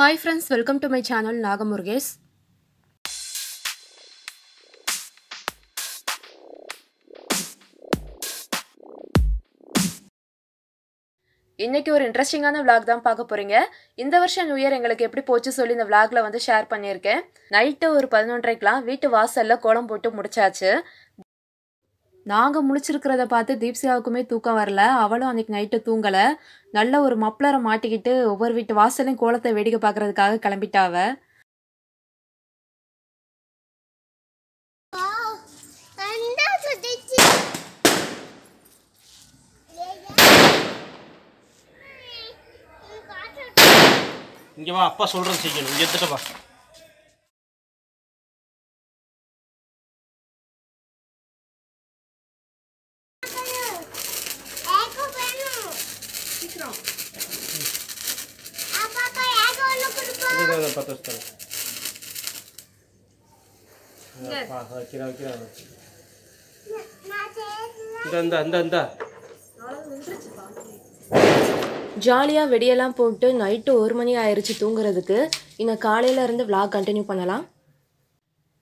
hi friends welcome to my channel Nagamurugesh இன்றைக்கி ஒரு இன்ட்ரெஸ்டிங்கான விளாக் தான் பார்க்க போகிறீங்க இந்த வருஷம் நியூ இயர் எங்களுக்கு எப்படி போச்சு சொல்லி இந்த விளாகில் வந்து ஷேர் பண்ணியிருக்கேன் நைட்டு ஒரு பதினொன்றரைக்கெலாம் வீட்டு வாசலில் கோலம் போட்டு முடிச்சாச்சு நாங்கள் முழிச்சிருக்கிறத பார்த்து தீப்சியாவுக்குமே தூக்கம் வரல அவளும் அன்றைக்கி நைட்டு தூங்கலை நல்ல ஒரு மப்ளரை மாட்டிக்கிட்டு ஒவ்வொரு வீட்டு வாசலையும் கோலத்தை வேடிக்கை பார்க்கறதுக்காக கிளம்பிட்டாவ இங்கே வா அப்பா சொல்கிறது செய்யணும் எடுத்துட்டு வா কিরাম পাতস তারা কিরাম কিরাম ஜாலியாக வெடியெல்லாம் போட்டு நைட்டு ஒரு மணி ஆயிடுச்சு தூங்குறதுக்கு இங்கே காலையில் இருந்து விளாக் கண்டினியூ பண்ணலாம்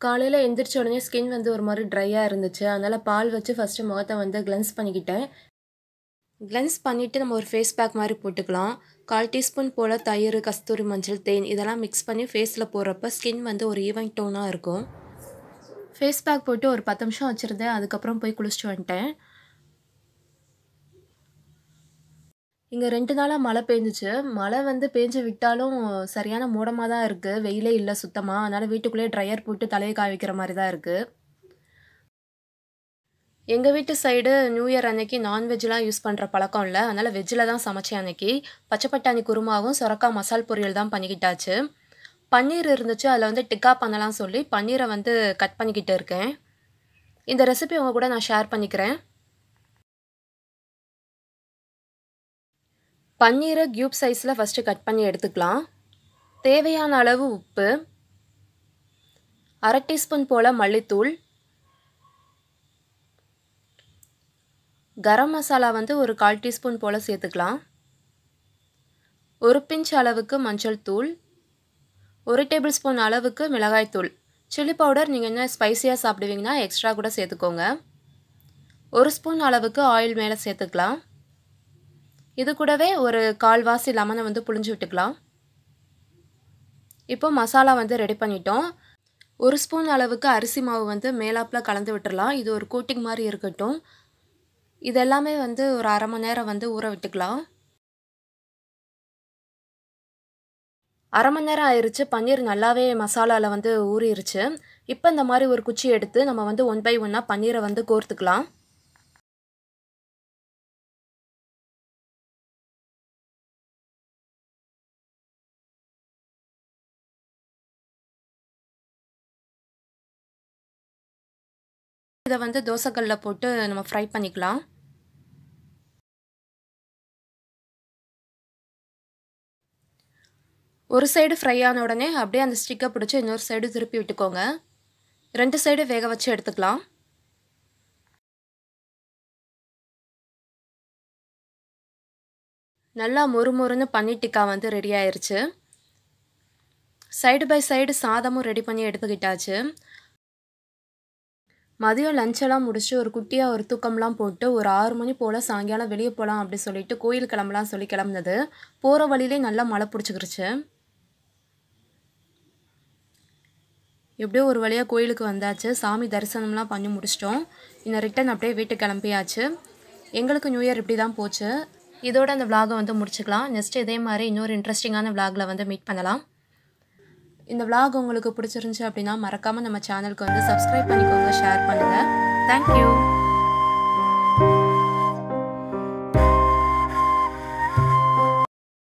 காலையில் எந்திரிச்ச உடனே ஸ்கின் வந்து ஒரு மாதிரி ட்ரையாக இருந்துச்சு அதனால் பால் வச்சு ஃபஸ்ட்டு முகத்தை வந்து க்ளென்ஸ் பண்ணிக்கிட்டேன் க்ளென்ஸ் பண்ணிவிட்டு நம்ம ஒரு ஃபேஸ் பேக் மாதிரி போட்டுக்கலாம் கால் டீஸ்பூன் போல் தயிர் கஸ்தூரி மஞ்சள் தேன் இதெல்லாம் மிக்ஸ் பண்ணி ஃபேஸில் போடுறப்ப ஸ்கின் வந்து ஒரு ஈவன் டோனாக இருக்கும் ஃபேஸ் பேக் போட்டு ஒரு பத்து நிமிஷம் வச்சுருந்தேன் அதுக்கப்புறம் போய் குளிச்சுட்டு வந்துட்டேன் இங்கே ரெண்டு நாளாக மழை பெஞ்சிச்சு மழை வந்து பேஞ்சு விட்டாலும் சரியான மூடமாக தான் இருக்குது வெயிலே இல்லை சுத்தமாக அதனால் வீட்டுக்குள்ளேயே ட்ரையர் போட்டு தலையை காய வைக்கிற மாதிரி தான் இருக்குது எங்கள் வீட்டு சைடு நியூ இயர் அன்னைக்கு நான்வெஜ்லாம் யூஸ் பண்ணுற பழக்கம் இல்லை அதனால் வெஜ்ஜில் தான் சமைச்சேன் அன்னைக்கு பச்சை பட்டாணி குருமாவும் சொரக்காய் மசால் பொரியல் தான் பண்ணிக்கிட்டாச்சு பன்னீர் இருந்துச்சு அதில் வந்து டிக்கா பண்ணலாம் சொல்லி பன்னீரை வந்து கட் பண்ணிக்கிட்டு இருக்கேன் இந்த ரெசிபி உங்கள் கூட நான் ஷேர் பண்ணிக்கிறேன் பன்னீரை க்யூப் சைஸில் ஃபஸ்ட்டு கட் பண்ணி எடுத்துக்கலாம் தேவையான அளவு உப்பு அரை டீஸ்பூன் போல் மல்லித்தூள் கரம் மசாலா வந்து ஒரு கால் டீஸ்பூன் போல் சேர்த்துக்கலாம் ஒரு பிஞ்ச் அளவுக்கு மஞ்சள் தூள் ஒரு டேபிள் ஸ்பூன் அளவுக்கு மிளகாய் தூள் சில்லி பவுடர் நீங்கள் என்ன ஸ்பைசியாக சாப்பிடுவீங்கன்னா எக்ஸ்ட்ரா கூட சேர்த்துக்கோங்க ஒரு ஸ்பூன் அளவுக்கு ஆயில் மேலே சேர்த்துக்கலாம் இது கூடவே ஒரு கால்வாசி லெமனை வந்து புளிஞ்சு விட்டுக்கலாம் இப்போ மசாலா வந்து ரெடி பண்ணிட்டோம் ஒரு ஸ்பூன் அளவுக்கு அரிசி மாவு வந்து மேலாப்பில் கலந்து விட்டுடலாம் இது ஒரு கோட்டிங் மாதிரி இருக்கட்டும் இதெல்லாமே வந்து ஒரு அரை மணி நேரம் வந்து ஊற விட்டுக்கலாம் அரை மணி நேரம் ஆயிடுச்சு பன்னீர் நல்லாவே மசாலாவில் வந்து ஊறிடுச்சு இப்போ இந்த மாதிரி ஒரு குச்சி எடுத்து நம்ம வந்து ஒன் பை ஒன்னாக பன்னீரை வந்து கோர்த்துக்கலாம் இதை வந்து தோசைக்கல்லில் போட்டு நம்ம ஃப்ரை பண்ணிக்கலாம் ஒரு சைடு ஃப்ரை ஆன உடனே அப்படியே அந்த ஸ்டிக்கை பிடிச்சி இன்னொரு சைடு திருப்பி விட்டுக்கோங்க ரெண்டு சைடு வேக வச்சு எடுத்துக்கலாம் நல்லா மொறுமொறுன்னு பன்னீர் டிக்கா வந்து ரெடி ஆயிடுச்சு சைடு பை சைடு சாதமும் ரெடி பண்ணி எடுத்துக்கிட்டாச்சு மதியம் லஞ்செல்லாம் முடிச்சுட்டு ஒரு குட்டியாக ஒரு தூக்கம்லாம் போட்டு ஒரு ஆறு மணி போல் சாயங்காலம் வெளியே போகலாம் அப்படி சொல்லிட்டு கோயில் கிளம்பலாம் சொல்லி கிளம்புனது போகிற வழியிலே நல்லா மழை பிடிச்சிக்கிருச்சு எப்படியோ ஒரு வழியாக கோயிலுக்கு வந்தாச்சு சாமி தரிசனம்லாம் பண்ணி முடிச்சிட்டோம் இன்னும் ரிட்டன் அப்படியே வீட்டுக்கு கிளம்பியாச்சு எங்களுக்கு நியூ இயர் இப்படி தான் போச்சு இதோட அந்த விலாகை வந்து முடிச்சுக்கலாம் நெக்ஸ்ட் இதே மாதிரி இன்னொரு இன்ட்ரெஸ்டிங்கான விலாகில் வந்து மீட் பண்ணலாம் இந்த விலாக் உங்களுக்கு பிடிச்சிருந்துச்சி அப்படின்னா மறக்காமல் நம்ம சேனலுக்கு வந்து சப்ஸ்கிரைப் பண்ணிக்கோங்க ஷேர் பண்ணுங்கள் தேங்க்யூ